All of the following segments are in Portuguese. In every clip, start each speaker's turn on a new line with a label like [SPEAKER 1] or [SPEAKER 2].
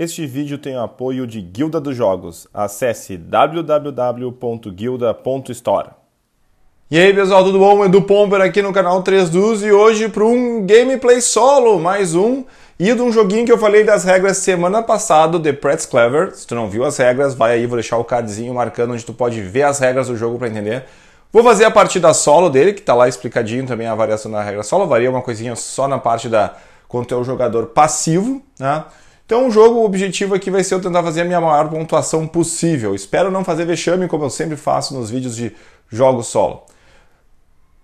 [SPEAKER 1] Este vídeo tem o apoio de Guilda dos Jogos. Acesse www.guilda.store. E aí pessoal, tudo bom? Edu Pomper aqui no canal 3 Dus e hoje para um gameplay solo, mais um, e de um joguinho que eu falei das regras semana passada, The Pretz Clever. Se tu não viu as regras, vai aí, vou deixar o cardzinho marcando onde tu pode ver as regras do jogo para entender. Vou fazer a partida solo dele, que tá lá explicadinho também a variação da regra solo, varia uma coisinha só na parte da quanto é o jogador passivo, né? Então o jogo, o objetivo aqui vai ser eu tentar fazer a minha maior pontuação possível. Espero não fazer vexame como eu sempre faço nos vídeos de jogo solo.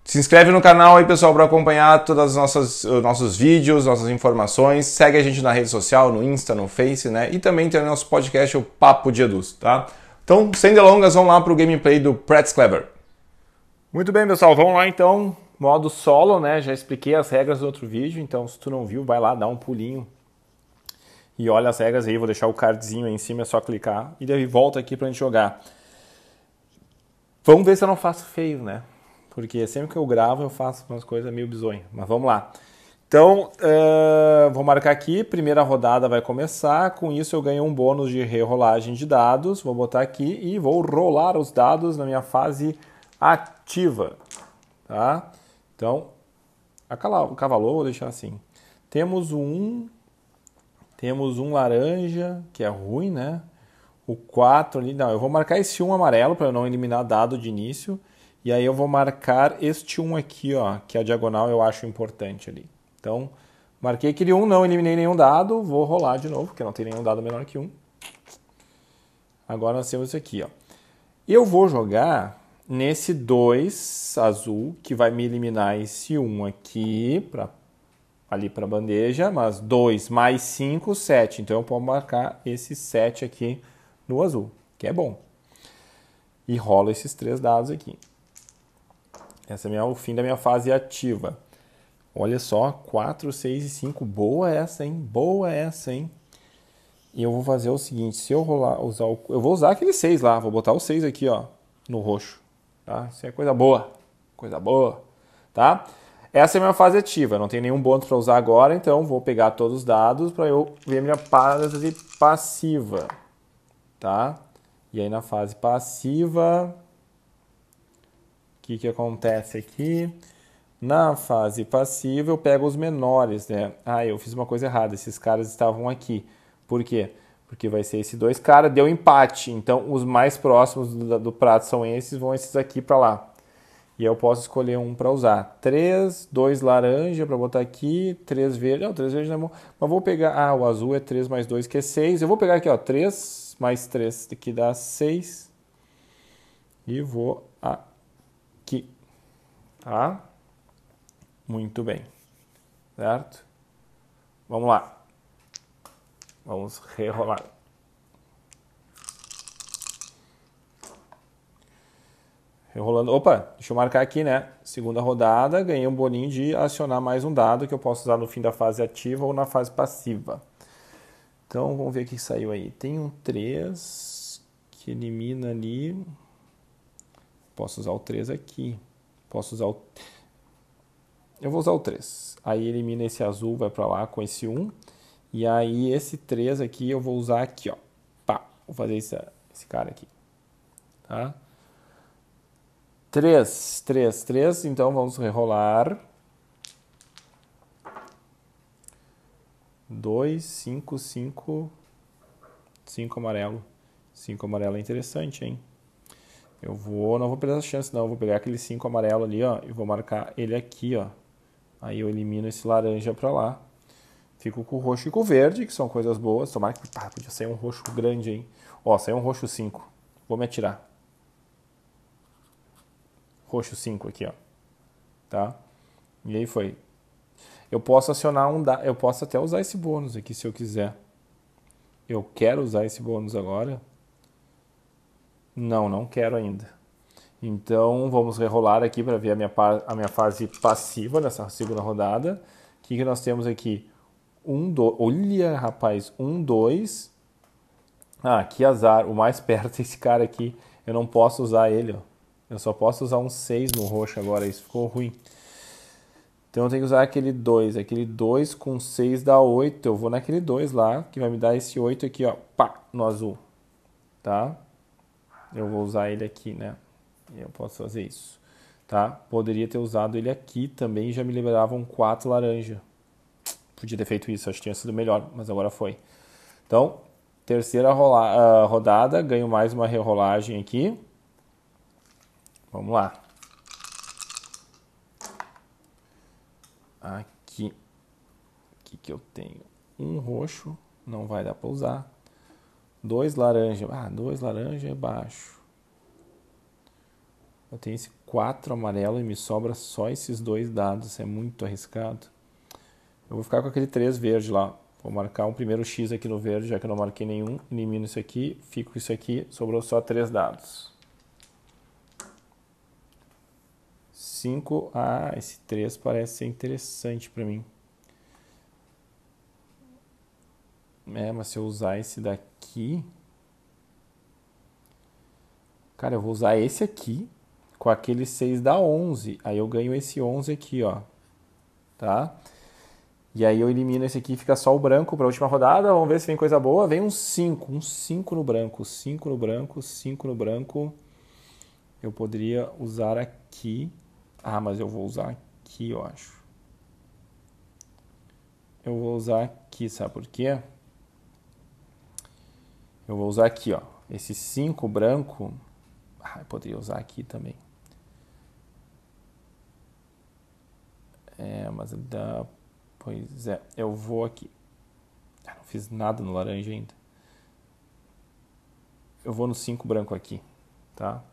[SPEAKER 1] Se inscreve no canal aí, pessoal, para acompanhar todos os nossos, nossos vídeos, nossas informações. Segue a gente na rede social, no Insta, no Face, né? E também tem o nosso podcast, o Papo de Eduz, tá? Então, sem delongas, vamos lá para o gameplay do Pretz Clever. Muito bem, pessoal, vamos lá então. Modo solo, né? Já expliquei as regras no outro vídeo, então se tu não viu, vai lá, dá um pulinho e olha as regras aí, vou deixar o cardzinho aí em cima, é só clicar e daí volta aqui pra gente jogar. Vamos ver se eu não faço feio, né? Porque sempre que eu gravo eu faço umas coisas meio bizonhas, mas vamos lá. Então, uh, vou marcar aqui, primeira rodada vai começar, com isso eu ganho um bônus de rerolagem de dados, vou botar aqui e vou rolar os dados na minha fase ativa, tá? Então, cavalo, vou deixar assim. Temos um 1, temos um laranja, que é ruim, né? O 4 ali, não, eu vou marcar esse 1 amarelo para não eliminar dado de início. E aí eu vou marcar este 1 aqui, ó, que é a diagonal eu acho importante ali. Então, marquei aquele 1, não eliminei nenhum dado, vou rolar de novo, porque não tem nenhum dado menor que 1. Agora nós temos isso aqui, ó. Eu vou jogar nesse 2 azul, que vai me eliminar esse 1 aqui, para ali para a bandeja, mas 2 mais 5, 7. Então eu posso marcar esse 7 aqui no azul, que é bom. E rolo esses três dados aqui. Esse é o fim da minha fase ativa. Olha só, 4, 6 e 5. Boa essa, hein? Boa essa, hein? E eu vou fazer o seguinte, se eu rolar, usar o, eu vou usar aquele 6 lá, vou botar o 6 aqui, ó, no roxo, tá? Isso é coisa boa. Coisa boa, tá? Essa é a minha fase ativa, não tem nenhum bônus para usar agora, então vou pegar todos os dados para eu ver minha fase passiva, tá? E aí na fase passiva, o que, que acontece aqui? Na fase passiva eu pego os menores, né? Ah, eu fiz uma coisa errada, esses caras estavam aqui. Por quê? Porque vai ser esses dois caras, deu empate, então os mais próximos do, do prato são esses, vão esses aqui para lá. E eu posso escolher um para usar. Três, dois laranja para botar aqui, três verde. Não, três verde não é bom. Mas vou pegar. Ah, o azul é 3 mais 2, que é 6. Eu vou pegar aqui, ó. 3 mais 3, que dá 6. E vou aqui. Tá? Muito bem. Certo? Vamos lá. Vamos rerolar. rolando Opa, deixa eu marcar aqui, né? Segunda rodada, ganhei um boninho de acionar mais um dado que eu posso usar no fim da fase ativa ou na fase passiva. Então vamos ver o que saiu aí. Tem um 3 que elimina ali. Posso usar o 3 aqui. Posso usar o. Eu vou usar o 3. Aí elimina esse azul, vai para lá com esse 1. E aí esse 3 aqui eu vou usar aqui, ó. Pá, vou fazer esse, esse cara aqui. Tá? 3, 3, 3. Então vamos rerolar. 2, 5, 5. 5 amarelo. 5 amarelo é interessante, hein? Eu vou, não vou perder essa chance não, eu vou pegar aquele 5 amarelo ali, ó, e vou marcar ele aqui, ó. Aí eu elimino esse laranja pra lá. Fico com o roxo e com o verde, que são coisas boas. Tomara que, pá, podia sair um roxo grande, hein? Ó, saiu um roxo 5. Vou me atirar roxo 5 aqui, ó. Tá? E aí foi. Eu posso acionar um da... eu posso até usar esse bônus aqui se eu quiser. Eu quero usar esse bônus agora? Não, não quero ainda. Então vamos rerolar aqui para ver a minha, a minha fase passiva nessa segunda rodada. O que, que nós temos aqui? Um, do... Olha, rapaz, um, dois. Ah, que azar. O mais perto é esse cara aqui. Eu não posso usar ele, ó. Eu só posso usar um 6 no roxo agora, isso ficou ruim. Então eu tenho que usar aquele 2. Aquele 2 com 6 dá 8. Eu vou naquele 2 lá, que vai me dar esse 8 aqui, ó. Pá, no azul. Tá? Eu vou usar ele aqui, né? Eu posso fazer isso. Tá? Poderia ter usado ele aqui também, e já me liberava um 4 laranja. Podia ter feito isso, acho que tinha sido melhor, mas agora foi. Então, terceira rola, uh, rodada, ganho mais uma rerolagem aqui. Vamos lá. Aqui. O que, que eu tenho? Um roxo, não vai dar para usar. Dois laranja. Ah, dois laranja é baixo. Eu tenho esse quatro amarelo e me sobra só esses dois dados. É muito arriscado. Eu vou ficar com aquele três verde lá. Vou marcar um primeiro X aqui no verde, já que eu não marquei nenhum. Elimino isso aqui, fico isso aqui. Sobrou só três dados. 5. Ah, esse 3 parece ser interessante para mim. É, mas se eu usar esse daqui. Cara, eu vou usar esse aqui com aquele 6 dá 11. Aí eu ganho esse 11 aqui, ó. Tá? E aí eu elimino esse aqui, fica só o branco para a última rodada. Vamos ver se vem coisa boa. Vem um 5, um 5 no branco, 5 no branco, 5 no branco. Eu poderia usar aqui ah, mas eu vou usar aqui, eu acho. Eu vou usar aqui, sabe por quê? Eu vou usar aqui, ó. Esse 5 branco. Ah, eu poderia usar aqui também. É, mas dá. Pois é, eu vou aqui. Ah, não fiz nada no laranja ainda. Eu vou no 5 branco aqui, tá?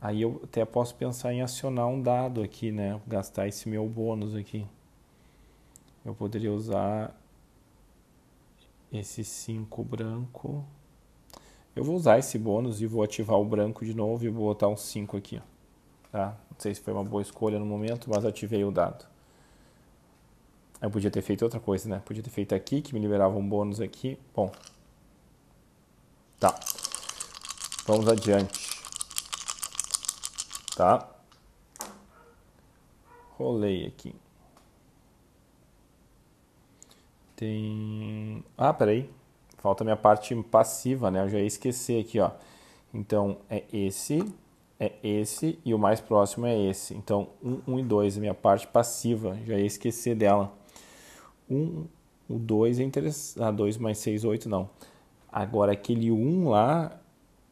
[SPEAKER 1] Aí eu até posso pensar em acionar um dado aqui, né? Gastar esse meu bônus aqui. Eu poderia usar esse 5 branco. Eu vou usar esse bônus e vou ativar o branco de novo e vou botar um 5 aqui. Tá? Não sei se foi uma boa escolha no momento, mas ativei o dado. Eu podia ter feito outra coisa, né? Podia ter feito aqui, que me liberava um bônus aqui. Bom. Tá. Vamos adiante tá? Rolei aqui. Tem. Ah, peraí. Falta minha parte passiva, né? Eu já ia esquecer aqui, ó. Então é esse, é esse e o mais próximo é esse. Então 1, um, um e 2 é minha parte passiva, já ia esquecer dela. 1, um, o 2 é interessante. Ah, 2 mais 6, 8 não. Agora aquele 1 um lá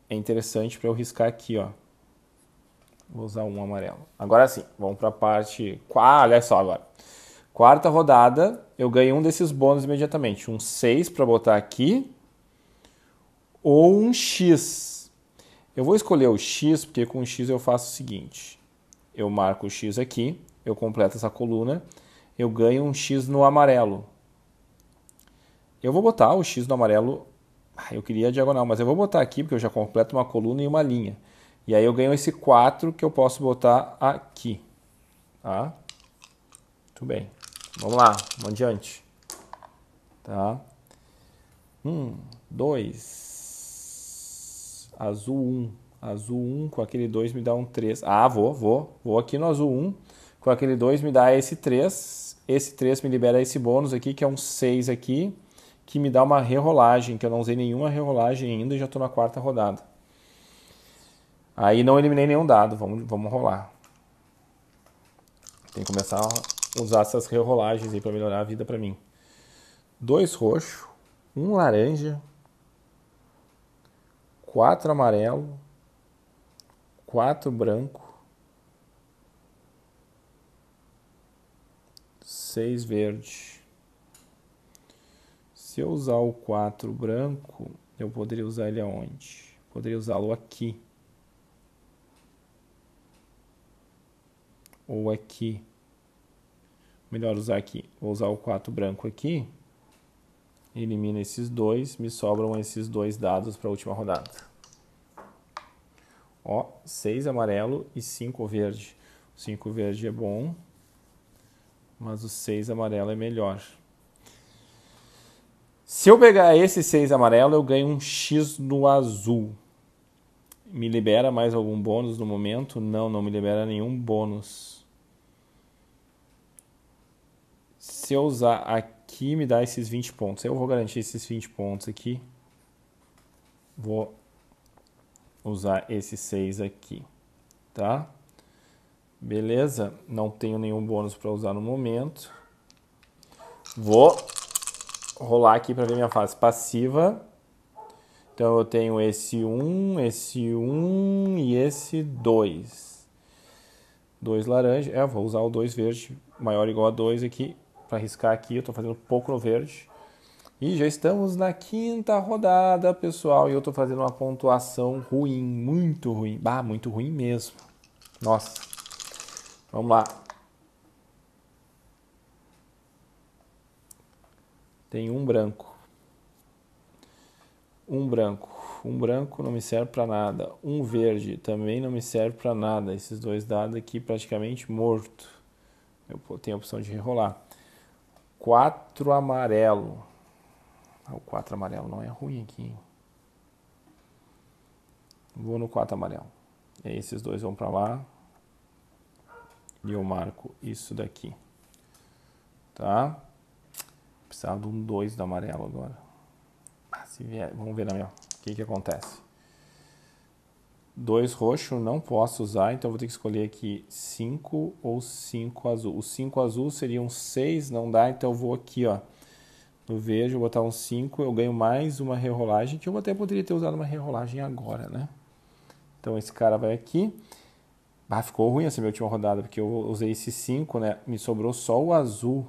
[SPEAKER 1] é interessante para eu riscar aqui, ó. Vou usar um amarelo. Agora sim, vamos para a parte. Ah, olha só agora. Quarta rodada, eu ganhei um desses bônus imediatamente. Um 6 para botar aqui. Ou um X. Eu vou escolher o X, porque com o X eu faço o seguinte. Eu marco o X aqui, eu completo essa coluna, eu ganho um X no amarelo. Eu vou botar o X no amarelo. Ah, eu queria a diagonal, mas eu vou botar aqui, porque eu já completo uma coluna e uma linha. E aí eu ganho esse 4 que eu posso botar aqui. Tá? Muito bem. Vamos lá, vamos adiante. Tá? 1, 2. Azul 1. Um. Azul 1 um, com aquele 2 me dá um 3. Ah, vou, vou. Vou aqui no azul 1. Um. Com aquele 2 me dá esse 3. Esse 3 me libera esse bônus aqui, que é um 6 aqui, que me dá uma rerolagem, que eu não usei nenhuma rerolagem ainda e já estou na quarta rodada. Aí não eliminei nenhum dado, vamos, vamos rolar. Tem que começar a usar essas rerolagens aí para melhorar a vida para mim. Dois roxo, um laranja, quatro amarelo, quatro branco, seis verde. Se eu usar o quatro branco, eu poderia usar ele aonde? Poderia usá-lo aqui. ou aqui. Melhor usar aqui. Vou usar o 4 branco aqui. Elimina esses dois. Me sobram esses dois dados para a última rodada. Ó, 6 amarelo e 5 verde. 5 verde é bom, mas o 6 amarelo é melhor. Se eu pegar esse 6 amarelo, eu ganho um X no azul. Me libera mais algum bônus no momento? Não, não me libera nenhum bônus. Se eu usar aqui, me dá esses 20 pontos. Eu vou garantir esses 20 pontos aqui. Vou usar esses 6 aqui, tá? Beleza? Não tenho nenhum bônus para usar no momento. Vou rolar aqui para ver minha fase passiva. Então eu tenho esse 1, esse 1 e esse 2. 2 laranja. É, vou usar o 2 verde maior ou igual a 2 aqui para riscar aqui. Eu estou fazendo pouco no verde. E já estamos na quinta rodada, pessoal. E eu estou fazendo uma pontuação ruim, muito ruim. Bah, muito ruim mesmo. Nossa. Vamos lá. Tem um branco. Um branco. Um branco não me serve para nada. Um verde também não me serve para nada. Esses dois dados aqui praticamente morto. Eu tenho a opção de rerolar. Quatro amarelo. Ah, o quatro amarelo não é ruim aqui. Hein? Vou no quatro amarelo. E aí esses dois vão para lá. E eu marco isso daqui. Tá? Precisava de um dois do amarelo agora. Se vier, vamos ver na minha, o que, que acontece. 2 roxo não posso usar, então vou ter que escolher aqui 5 ou 5 azul. O 5 azul seria um 6, não dá, então vou aqui, ó. No verde, vou botar um 5, eu ganho mais uma rerolagem, que eu até poderia ter usado uma rerolagem agora, né? Então esse cara vai aqui. Ah, ficou ruim essa minha última rodada, porque eu usei esse 5, né? Me sobrou só o azul.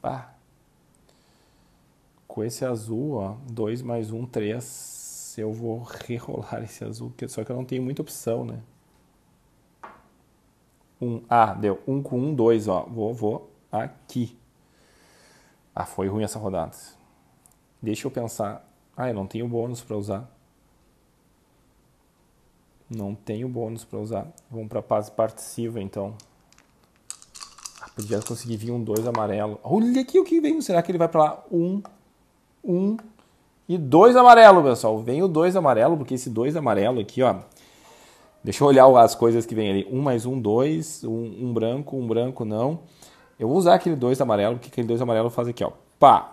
[SPEAKER 1] Bah, com esse azul, ó, 2 mais 1, um, 3, eu vou rerolar esse azul, porque só que eu não tenho muita opção, né? 1, um, ah, deu 1 um com 1, 2, ó, vou, vou aqui. Ah, foi ruim essa rodada. Deixa eu pensar. Ah, eu não tenho bônus para usar. Não tenho bônus para usar. Vamos para fase participa, então. Ah, podia conseguir vir um 2 amarelo. Olha aqui o que vem. Será que ele vai para lá? 1, um e dois amarelo, pessoal. Vem o dois amarelo, porque esse dois amarelo aqui, ó. Deixa eu olhar as coisas que vem ali. Um mais um, dois. Um, um branco, um branco não. Eu vou usar aquele dois amarelo, porque aquele dois amarelo faz aqui, ó. Pá!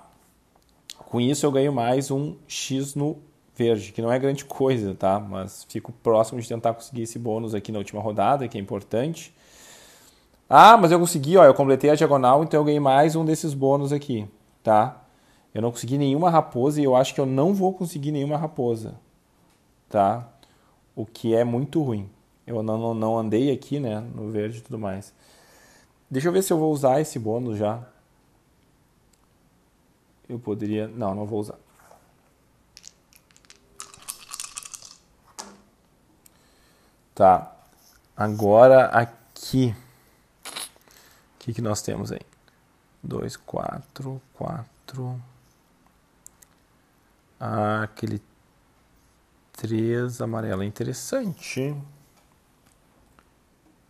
[SPEAKER 1] Com isso eu ganho mais um X no verde, que não é grande coisa, tá? Mas fico próximo de tentar conseguir esse bônus aqui na última rodada, que é importante. Ah, mas eu consegui, ó, eu completei a diagonal, então eu ganhei mais um desses bônus aqui, tá? Eu não consegui nenhuma raposa e eu acho que eu não vou conseguir nenhuma raposa, tá? O que é muito ruim. Eu não, não, não andei aqui, né, no verde e tudo mais. Deixa eu ver se eu vou usar esse bônus já. Eu poderia... Não, não vou usar. Tá. Agora aqui. O que, que nós temos aí? 2, 4, 4... Ah, aquele 3 amarelo é interessante.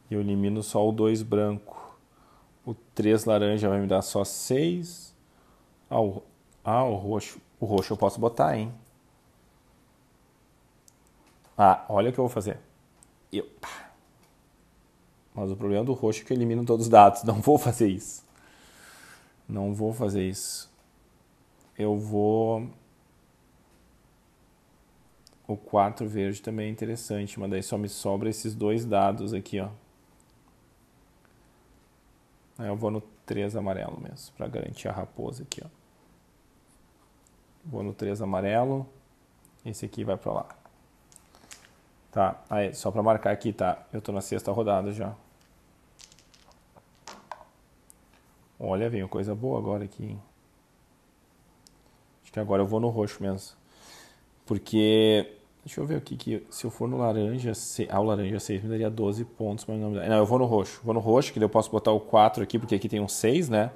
[SPEAKER 1] Eu elimino só o 2 branco. O 3 laranja vai me dar só 6. Ah, o, ah, o roxo. O roxo eu posso botar, hein? Ah, olha o que eu vou fazer. Eu... Mas o problema é do roxo é que eu elimino todos os dados. Não vou fazer isso. Não vou fazer isso. Eu vou o 4 verde também é interessante, mas daí só me sobra esses dois dados aqui, ó. Aí eu vou no 3 amarelo mesmo, para garantir a raposa aqui, ó. Vou no 3 amarelo, esse aqui vai para lá. Tá, aí, só para marcar aqui, tá? Eu tô na sexta rodada já. Olha, veio coisa boa agora aqui, hein? Acho que agora eu vou no roxo mesmo. Porque. Deixa eu ver aqui que se eu for no laranja, se, ah, o laranja 6 me daria 12 pontos, mas não me dá. Não, eu vou no roxo. Vou no roxo, que daí eu posso botar o 4 aqui, porque aqui tem um 6, né?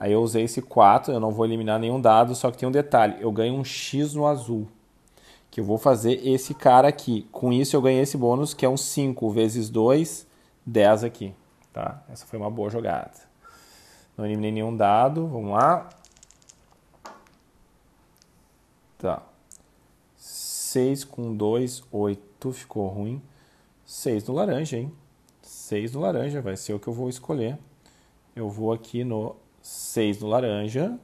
[SPEAKER 1] Aí eu usei esse 4, eu não vou eliminar nenhum dado, só que tem um detalhe, eu ganho um X no azul. Que eu vou fazer esse cara aqui. Com isso eu ganhei esse bônus, que é um 5 vezes 2, 10 aqui. Tá? Essa foi uma boa jogada. Não eliminei nenhum dado, vamos lá. Tá. 6 com 2, 8 ficou ruim. 6 no laranja, hein? 6 no laranja vai ser o que eu vou escolher. Eu vou aqui no 6 no laranja,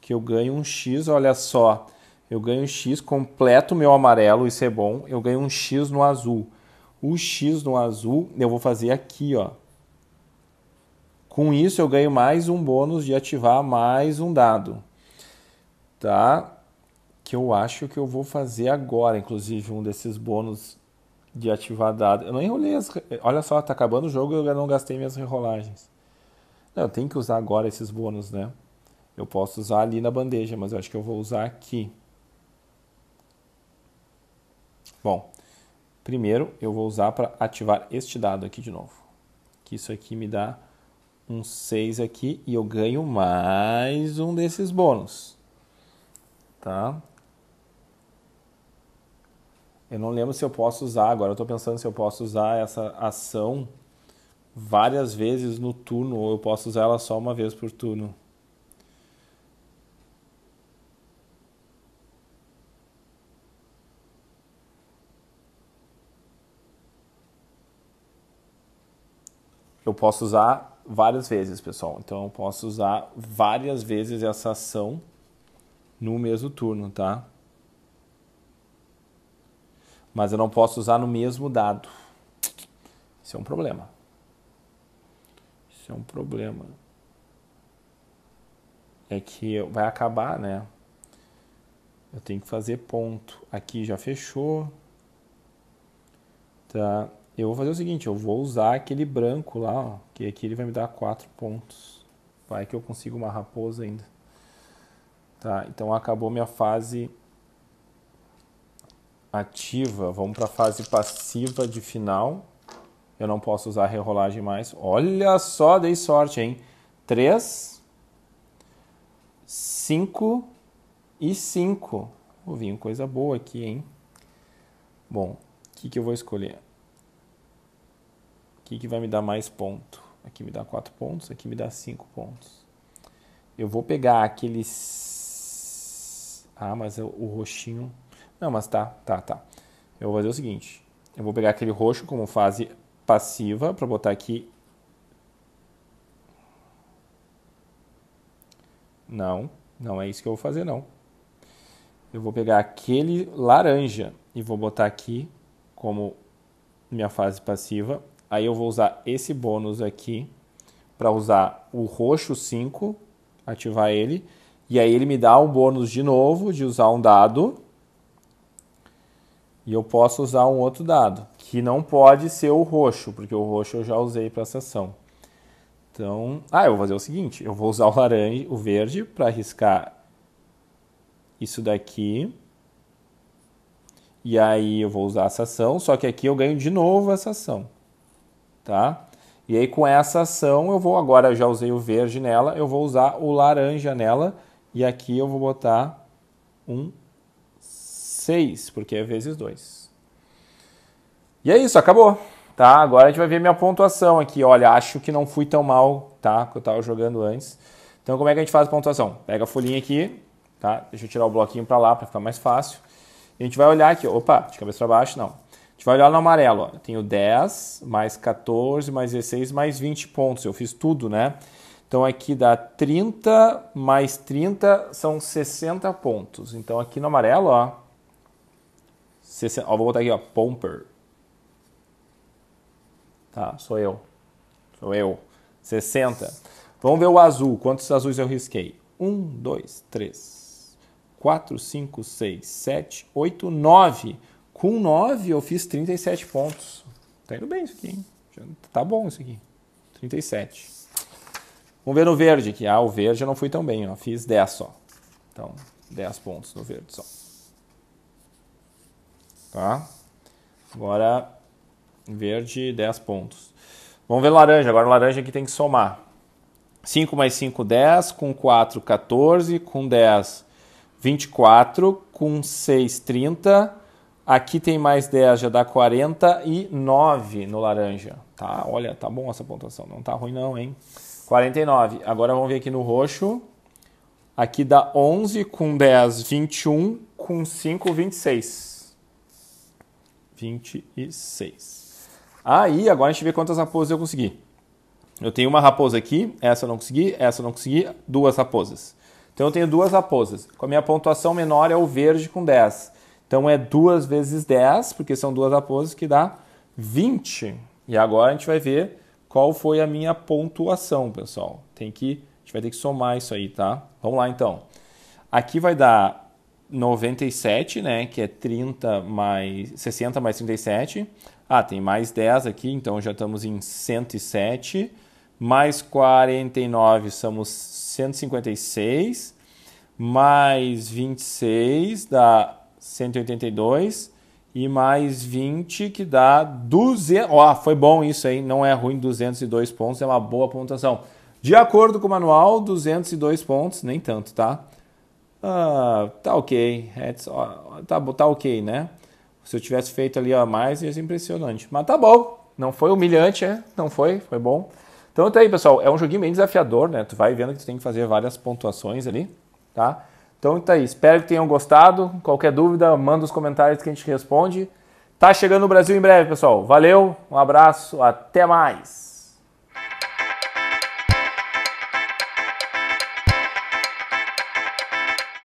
[SPEAKER 1] que eu ganho um X, olha só. Eu ganho um X, completo meu amarelo, isso é bom. Eu ganho um X no azul. O X no azul eu vou fazer aqui, ó. Com isso eu ganho mais um bônus de ativar mais um dado. Tá? que eu acho que eu vou fazer agora, inclusive um desses bônus de ativar dado. Eu não enrolei as. Olha só, tá acabando o jogo e eu não gastei minhas enrolagens. Não, eu tenho que usar agora esses bônus, né? Eu posso usar ali na bandeja, mas eu acho que eu vou usar aqui. Bom, primeiro eu vou usar para ativar este dado aqui de novo. Que isso aqui me dá um 6 aqui e eu ganho mais um desses bônus. Tá? Eu não lembro se eu posso usar, agora eu estou pensando se eu posso usar essa ação várias vezes no turno ou eu posso usar ela só uma vez por turno. Eu posso usar várias vezes, pessoal. Então eu posso usar várias vezes essa ação no mesmo turno, tá? mas eu não posso usar no mesmo dado. Isso é um problema. Isso é um problema. É que vai acabar, né? Eu tenho que fazer ponto. Aqui já fechou. Tá? Eu vou fazer o seguinte, eu vou usar aquele branco lá, ó, que aqui ele vai me dar quatro pontos. Vai que eu consigo uma raposa ainda. Tá, então acabou minha fase ativa, vamos para a fase passiva de final. Eu não posso usar rerolagem mais. Olha só, dei sorte, hein? 3, 5 e 5. Vou vir coisa boa aqui, hein? Bom, o que, que eu vou escolher? O que, que vai me dar mais ponto? Aqui me dá 4 pontos, aqui me dá 5 pontos. Eu vou pegar aqueles... Ah, mas é o roxinho não, mas tá, tá, tá. Eu vou fazer o seguinte. Eu vou pegar aquele roxo como fase passiva para botar aqui. Não, não é isso que eu vou fazer não. Eu vou pegar aquele laranja e vou botar aqui como minha fase passiva. Aí eu vou usar esse bônus aqui para usar o roxo 5, ativar ele. E aí ele me dá um bônus de novo de usar um dado e eu posso usar um outro dado, que não pode ser o roxo, porque o roxo eu já usei para a sessão. Então, ah, eu vou fazer o seguinte, eu vou usar o laranja, o verde para arriscar isso daqui. E aí eu vou usar essa ação, só que aqui eu ganho de novo essa ação, tá? E aí com essa ação eu vou agora eu já usei o verde nela, eu vou usar o laranja nela e aqui eu vou botar um 6, porque é vezes 2. E é isso, acabou. Tá, agora a gente vai ver minha pontuação aqui. Olha, acho que não fui tão mal, tá? Que eu estava jogando antes. Então, como é que a gente faz a pontuação? Pega a folhinha aqui, tá? Deixa eu tirar o bloquinho para lá para ficar mais fácil. E a gente vai olhar aqui, opa, de cabeça para baixo, não. A gente vai olhar no amarelo, ó. Eu tenho 10, mais 14, mais 16, mais 20 pontos. Eu fiz tudo, né? Então aqui dá 30 mais 30 são 60 pontos. Então aqui no amarelo, ó, 60, ó, vou botar aqui, ó, Pomper. Tá, sou eu. Sou eu. 60. Vamos ver o azul. Quantos azuis eu risquei? 1, 2, 3, 4, 5, 6, 7, 8, 9. Com 9 eu fiz 37 pontos. Tá indo bem isso aqui, hein? Tá bom isso aqui. 37. Vamos ver no verde aqui. Ah, o verde eu não fui tão bem, ó. Fiz 10 só. Então, 10 pontos no verde só. Tá? Agora, verde, 10 pontos. Vamos ver laranja. Agora, laranja aqui tem que somar. 5 mais 5, 10. Com 4, 14. Com 10, 24. Com 6, 30. Aqui tem mais 10, já dá 49 no laranja. Tá, olha, tá bom essa pontuação. Não tá ruim não, hein? 49. Agora vamos ver aqui no roxo. Aqui dá 11, com 10, 21, com 5, 26. 26. Aí, agora a gente vê quantas raposas eu consegui. Eu tenho uma raposa aqui, essa eu não consegui, essa eu não consegui, duas raposas. Então eu tenho duas raposas. Com a minha pontuação menor é o verde com 10. Então é 2 vezes 10, porque são duas raposas, que dá 20. E agora a gente vai ver qual foi a minha pontuação, pessoal. Tem que, a gente vai ter que somar isso aí, tá? Vamos lá então. Aqui vai dar 97, né, que é 30 mais 60 mais 37. Ah, tem mais 10 aqui, então já estamos em 107. Mais 49, somos 156. Mais 26 dá 182 e mais 20 que dá 200. Ó, oh, foi bom isso aí, não é ruim 202 pontos, é uma boa pontuação. De acordo com o manual, 202 pontos, nem tanto, tá? ah, tá ok, tá, tá ok, né? Se eu tivesse feito ali a mais, ia ser impressionante. Mas tá bom, não foi humilhante, é? não foi, foi bom. Então tá aí, pessoal, é um joguinho bem desafiador, né? Tu vai vendo que tu tem que fazer várias pontuações ali, tá? Então tá aí, espero que tenham gostado. Qualquer dúvida, manda os comentários que a gente responde. Tá chegando no Brasil em breve, pessoal. Valeu, um abraço, até mais!